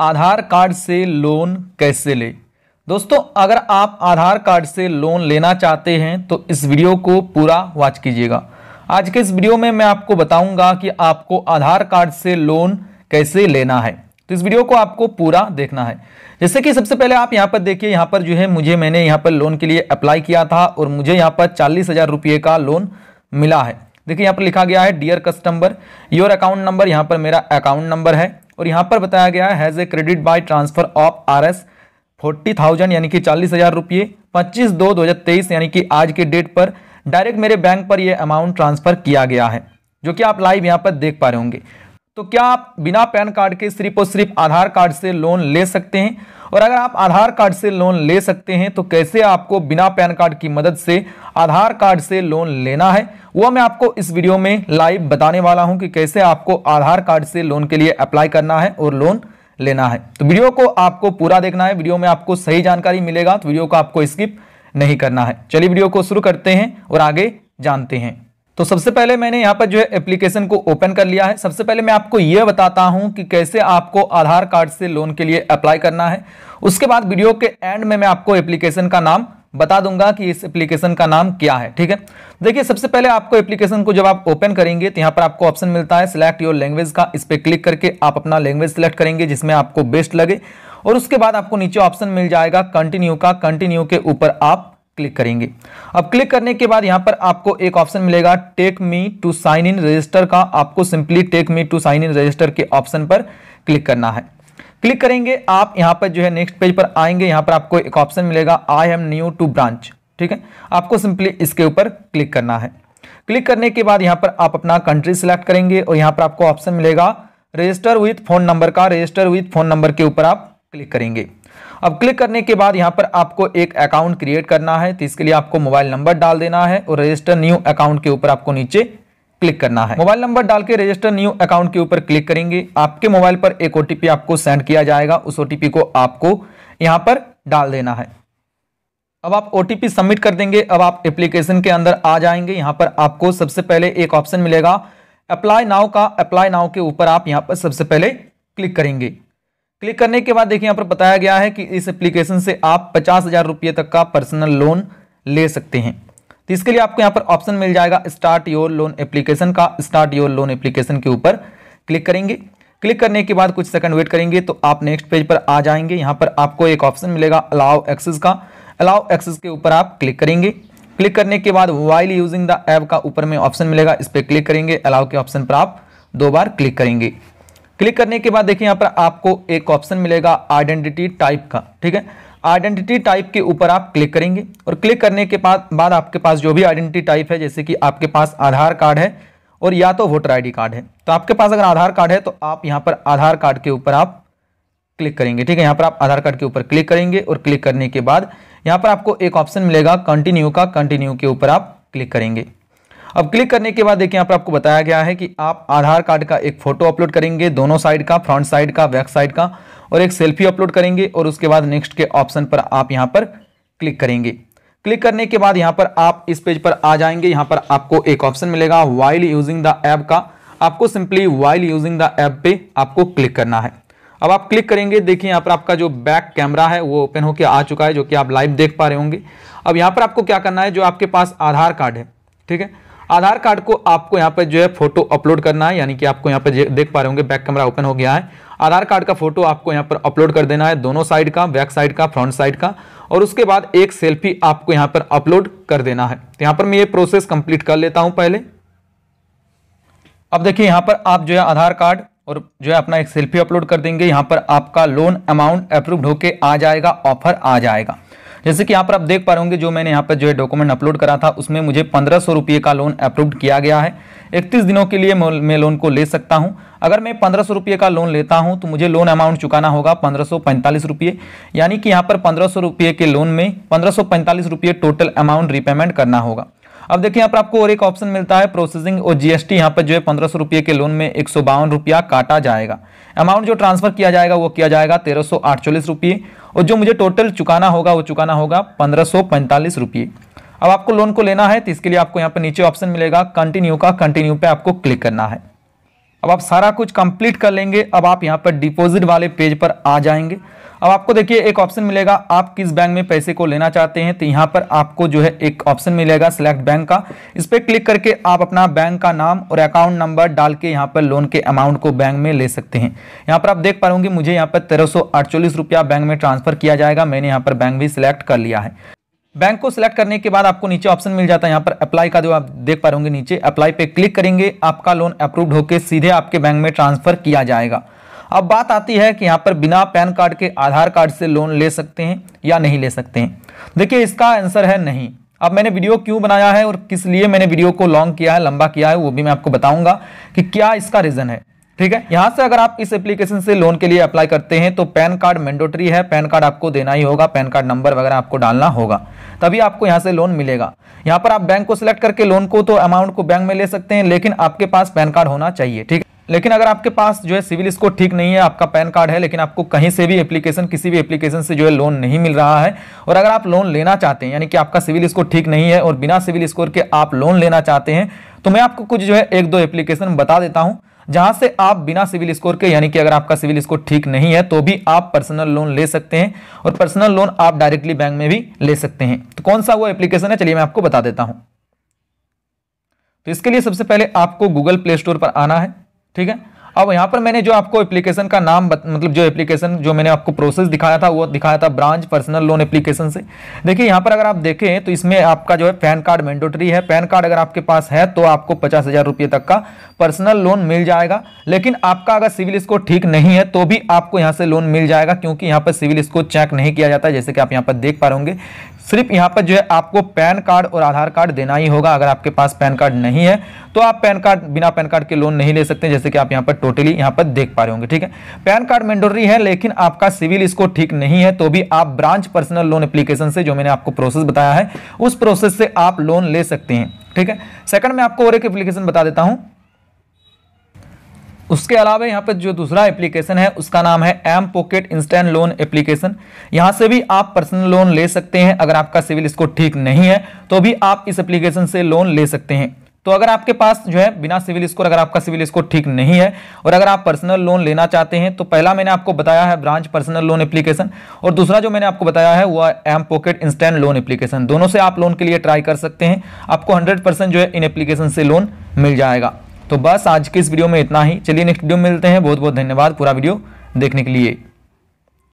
आधार card से loan कैसे ले दोस्तों अगर आप आधार कार्ड से लोन लेना चाहते हैं तो इस वीडियो को पूरा वॉच कीजिएगा आज के इस वीडियो में मैं आपको बताऊंगा कि आपको आधार कार्ड से लोन कैसे लेना है तो इस वीडियो को आपको पूरा देखना है जैसे कि सबसे पहले आप यहाँ पर देखिए यहाँ पर जो है मुझे मैंने यहाँ पर लोन के लिए अप्लाई किया था और मुझे यहाँ पर चालीस हज़ार रुपये का लोन मिला है देखिए यहाँ पर लिखा गया है dear customer your account number यहाँ पर मेरा अकाउंट नंबर है और यहाँ पर बताया गया has a credit by transfer of R S forty thousand यानी कि चालीस हज़ार रुपये पच्चीस दो दो हज़ार तेईस यानी कि आज के डेट पर डायरेक्ट मेरे बैंक पर यह अमाउंट ट्रांसफ़र किया गया है जो कि आप लाइव यहाँ पर देख पा रहे होंगे तो क्या आप बिना पैन कार्ड के सिर्फ और सिर्फ आधार कार्ड से लोन ले सकते हैं और अगर आप आधार कार्ड से लोन ले सकते हैं तो कैसे आपको बिना पैन कार्ड की मदद से आधार कार्ड से लोन लेना है वह मैं आपको इस वीडियो में लाइव बताने वाला हूं कि कैसे आपको आधार कार्ड से लोन के लिए अप्लाई करना है और लोन लेना है तो वीडियो को आपको पूरा देखना है वीडियो में आपको सही जानकारी मिलेगा तो वीडियो को आपको स्किप नहीं करना है चलिए वीडियो को शुरू करते हैं और आगे जानते हैं तो सबसे पहले मैंने यहाँ पर जो है एप्लीकेशन को ओपन कर लिया है सबसे पहले मैं आपको यह बताता हूं कि कैसे आपको आधार कार्ड से लोन के लिए अप्लाई करना है उसके बाद वीडियो के एंड में मैं आपको एप्लीकेशन का नाम बता दूंगा कि इस एप्लीकेशन का नाम क्या है ठीक है देखिए सबसे पहले आपको एप्लीकेशन को जब आप ओपन करेंगे तो यहाँ पर आपको ऑप्शन मिलता है सिलेक्ट योर लैंग्वेज का इस पर क्लिक करके आप अपना लैंग्वेज सिलेक्ट करेंगे जिसमें आपको बेस्ट लगे और उसके बाद आपको नीचे ऑप्शन मिल जाएगा कंटिन्यू का कंटिन्यू के ऊपर आप क्लिक करेंगे अब क्लिक करने के बाद यहाँ पर आपको एक ऑप्शन मिलेगा take me to sign in register का आपको simply take me to sign in register के ऑप्शन पर क्लिक करना है क्लिक करेंगे आप यहाँ पर जो है नेक्स्ट पेज पर आएंगे यहाँ पर आपको एक ऑप्शन मिलेगा I am new to branch ठीक है आपको सिंपली इसके ऊपर क्लिक करना है क्लिक करने के बाद यहाँ पर आप अपना कंट्री सिलेक्ट करेंगे और यहाँ पर आपको ऑप्शन मिलेगा रजिस्टर विथ फ़ोन नंबर का रजिस्टर विथ फ़ोन नंबर के ऊपर आप क्लिक करेंगे अब क्लिक करने के बाद यहाँ पर आपको एक अकाउंट क्रिएट करना है तो इसके लिए आपको मोबाइल नंबर डाल देना है और रजिस्टर न्यू अकाउंट के ऊपर आपको नीचे क्लिक करना है मोबाइल नंबर डाल के रजिस्टर न्यू अकाउंट के ऊपर क्लिक करेंगे आपके मोबाइल पर एक ओटीपी आपको सेंड किया जाएगा उस ओटीपी को आपको यहाँ पर डाल देना है अब आप ओ सबमिट कर देंगे अब आप एप्लीकेशन के अंदर आ जाएंगे यहाँ पर आपको सबसे पहले एक ऑप्शन मिलेगा अप्लाई नाव का अप्लाई नाव के ऊपर आप यहाँ पर सबसे पहले क्लिक करेंगे क्लिक करने के बाद देखिए यहाँ पर बताया गया है कि इस एप्लीकेशन से आप पचास हज़ार रुपये तक का पर्सनल लोन ले सकते हैं तो इसके लिए आपको यहाँ पर ऑप्शन मिल जाएगा स्टार्ट योर लोन एप्लीकेशन का स्टार्ट योर लोन एप्लीकेशन के ऊपर क्लिक करेंगे क्लिक करने के बाद कुछ सेकंड वेट करेंगे तो आप नेक्स्ट पेज पर आ जाएंगे यहाँ पर आपको एक ऑप्शन मिलेगा अलाउ एक्सेस का अलाउ एक्सेस के ऊपर आप क्लिक करेंगे क्लिक करने के बाद वाइल यूजिंग द ऐप का ऊपर में ऑप्शन मिलेगा इस पर क्लिक करेंगे अलाउ के ऑप्शन पर आप दो बार क्लिक करेंगे क्लिक करने के बाद देखिए यहाँ पर आपको एक ऑप्शन मिलेगा आइडेंटिटी टाइप का ठीक है आइडेंटिटी टाइप के ऊपर आप क्लिक करेंगे और क्लिक करने के बाद आपके पास जो भी आइडेंटिटी टाइप है जैसे कि आपके पास आधार कार्ड है और या तो वोटर आईडी कार्ड है तो आपके पास अगर आधार कार्ड है तो आप यहाँ पर आधार कार्ड के ऊपर आप क्लिक करेंगे ठीक है यहाँ पर आप आधार कार्ड के ऊपर क्लिक करेंगे और क्लिक करने के बाद यहाँ पर आपको एक ऑप्शन मिलेगा कंटिन्यू का कंटिन्यू के ऊपर आप क्लिक करेंगे अब क्लिक करने के बाद देखिए यहाँ पर आपको बताया गया है कि आप आधार कार्ड का एक फोटो अपलोड करेंगे दोनों साइड का फ्रंट साइड का बैक साइड का और एक सेल्फी अपलोड करेंगे और उसके बाद नेक्स्ट के ऑप्शन पर आप यहाँ पर क्लिक करेंगे क्लिक करने के बाद यहाँ पर आप इस पेज पर आ जाएंगे यहाँ पर आपको एक ऑप्शन मिलेगा वाइल यूजिंग द ऐप का आपको simply while using the app पे आपको क्लिक करना है अब आप क्लिक करेंगे देखिए यहाँ पर आपका जो बैक कैमरा है वो ओपन होकर आ चुका है जो कि आप लाइव देख पा रहे होंगे अब यहाँ पर आपको क्या करना है जो आपके पास आधार कार्ड है ठीक है आधार कार्ड को आपको यहाँ पर जो है फोटो अपलोड करना है यानी कि आपको यहाँ पर देख पा रहे होंगे बैक कैमरा ओपन हो गया है आधार कार्ड का फोटो आपको यहाँ पर अपलोड कर देना है दोनों साइड का बैक साइड का फ्रंट साइड का और उसके बाद एक सेल्फी आपको यहाँ पर अपलोड कर देना है तो यहाँ पर मैं ये प्रोसेस कंप्लीट कर लेता हूँ पहले अब देखिए यहाँ पर आप जो है आधार कार्ड और जो है अपना एक सेल्फी अपलोड कर देंगे यहाँ पर आपका लोन अमाउंट अप्रूव्ड होके आ जाएगा ऑफर आ जाएगा जैसे कि यहाँ पर आप देख पा रहे होंगे जो मैंने यहाँ पर जो है डॉक्यूमेंट अपलोड करा था उसमें मुझे पंद्रह सौ रुपये का लोन अप्रूव्ड किया गया है इकतीस दिनों के लिए मैं लोन को ले सकता हूँ अगर मैं पंद्रह सौ रुपये का लोन लेता हूँ तो मुझे लोन अमाउंट चुकाना होगा पंद्रह सौ पैंतालीस रुपये यानी कि यहाँ पर पंद्रह सौ रुपये के लोन में पंद्रह सौ पैंतालीस रुपये टोटल अमाउंट रिपेमेंट करना होगा अब देखिए यहाँ पर आपको और एक ऑप्शन मिलता है प्रोसेसिंग और जीएसटी यहाँ पर जो है पंद्रह सौ रुपये के लोन में एक सौ बावन रुपया काटा जाएगा अमाउंट जो ट्रांसफर किया जाएगा वो किया जाएगा तेरह सौ आठ चौलीस रुपये और जो मुझे टोटल चुकाना होगा वो चुकाना होगा पंद्रह सौ पैंतालीस रुपये अब आपको लोन को लेना है तो इसके लिए आपको यहाँ पर नीचे ऑप्शन मिलेगा कंटिन्यू का कंटिन्यू पे आपको क्लिक करना है अब आप सारा कुछ कंप्लीट कर लेंगे अब आप यहाँ पर डिपॉजिट वाले पेज पर आ जाएंगे अब आपको देखिए एक ऑप्शन मिलेगा आप किस बैंक में पैसे को लेना चाहते हैं तो यहाँ पर आपको जो है एक ऑप्शन मिलेगा सिलेक्ट बैंक का इस पर क्लिक करके आप अपना बैंक का नाम और अकाउंट नंबर डाल के यहाँ पर लोन के अमाउंट को बैंक में ले सकते हैं यहाँ पर आप देख पाओगे मुझे यहाँ पर तेरह रुपया बैंक में ट्रांसफर किया जाएगा मैंने यहाँ पर बैंक भी सिलेक्ट कर लिया है बैंक को सिलेक्ट करने के बाद आपको नीचे ऑप्शन मिल जाता है यहाँ पर अप्लाई का जो आप देख पा रहे होंगे नीचे अप्लाई पे क्लिक करेंगे आपका लोन अप्रूव्ड होकर सीधे आपके बैंक में ट्रांसफर किया जाएगा अब बात आती है कि यहाँ पर बिना पैन कार्ड के आधार कार्ड से लोन ले सकते हैं या नहीं ले सकते हैं देखिए इसका आंसर है नहीं अब मैंने वीडियो क्यों बनाया है और किस लिए मैंने वीडियो को लॉन्ग किया है लंबा किया है वो भी मैं आपको बताऊंगा कि क्या इसका रीज़न है ठीक है यहाँ से अगर आप इस एप्लीकेशन से लोन के लिए अप्लाई करते हैं तो पैन कार्ड मैंडेटरी है पैन कार्ड आपको देना ही होगा पैन कार्ड नंबर वगैरह आपको डालना होगा तभी आपको यहाँ से लोन मिलेगा यहाँ पर आप बैंक को सिलेक्ट करके लोन को तो अमाउंट को बैंक में ले सकते हैं लेकिन आपके पास पैन कार्ड होना चाहिए ठीक लेकिन अगर आपके पास जो है सिविल स्कोर ठीक नहीं है आपका पैन कार्ड है लेकिन आपको कहीं से भी एप्लीकेशन किसी भी एप्लीकेशन से जो है लोन नहीं मिल रहा है और अगर आप लोन लेना चाहते हैं यानी कि आपका सिविल स्कोर ठीक नहीं है और बिना सिविल स्कोर के आप लोन लेना चाहते हैं तो मैं आपको कुछ जो है एक दो एप्लीकेशन बता देता हूँ जहां से आप बिना सिविल स्कोर के यानी कि अगर आपका सिविल स्कोर ठीक नहीं है तो भी आप पर्सनल लोन ले सकते हैं और पर्सनल लोन आप डायरेक्टली बैंक में भी ले सकते हैं तो कौन सा वो एप्लीकेशन है चलिए मैं आपको बता देता हूं तो इसके लिए सबसे पहले आपको गूगल प्ले स्टोर पर आना है ठीक है अब यहां पर मैंने जो आपको एप्लीकेशन का नाम बत, मतलब जो एप्लीकेशन जो मैंने आपको प्रोसेस दिखाया था वो दिखाया था ब्रांच पर्सनल लोन एप्लीकेशन से देखिए यहां पर अगर आप देखें तो इसमें आपका जो है पैन कार्ड मैंडेटरी है पैन कार्ड अगर आपके पास है तो आपको पचास हज़ार रुपये तक का पर्सनल लोन मिल जाएगा लेकिन आपका अगर सिविल स्कोर ठीक नहीं है तो भी आपको यहाँ से लोन मिल जाएगा क्योंकि यहाँ पर सिविल स्कोर चेक नहीं किया जाता जैसे कि आप यहाँ पर देख पा रहे होंगे सिर्फ यहाँ पर जो है आपको पैन कार्ड और आधार कार्ड देना ही होगा अगर आपके पास पैन कार्ड नहीं है तो आप पैन कार्ड बिना पैन कार्ड के लोन नहीं ले सकते जैसे कि आप यहाँ पर टोटली यहाँ पर देख पा रहे होंगे ठीक है पैन कार्ड मैंडोरी है लेकिन आपका सिविल स्कोर ठीक नहीं है तो भी आप ब्रांच पर्सनल लोन एप्लीकेशन से जो मैंने आपको प्रोसेस बताया है उस प्रोसेस से आप लोन ले सकते हैं ठीक है सेकंड में आपको और एक एप्लीकेशन बता देता हूँ उसके अलावा यहाँ पर जो दूसरा एप्लीकेशन है उसका नाम है M pocket instant loan application यहाँ से भी आप पर्सनल लोन ले सकते हैं अगर आपका सिविल स्कोर ठीक नहीं है तो भी आप इस एप्लीकेशन से लोन ले सकते हैं तो अगर आपके पास जो है बिना सिविल स्कोर अगर आपका सिविल स्कोर ठीक नहीं है और अगर आप पर्सनल लोन लेना चाहते हैं तो पहला मैंने आपको बताया है ब्रांच पर्सनल लोन एप्लीकेशन और दूसरा जो मैंने आपको बताया है वो M pocket instant loan application दोनों से आप लोन के लिए ट्राई कर सकते हैं आपको हंड्रेड जो है इन एप्लीकेशन से लोन मिल जाएगा तो बस आज के इस वीडियो में इतना ही चलिए नेक्स्ट वीडियो में मिलते हैं बहुत बहुत धन्यवाद पूरा वीडियो देखने के लिए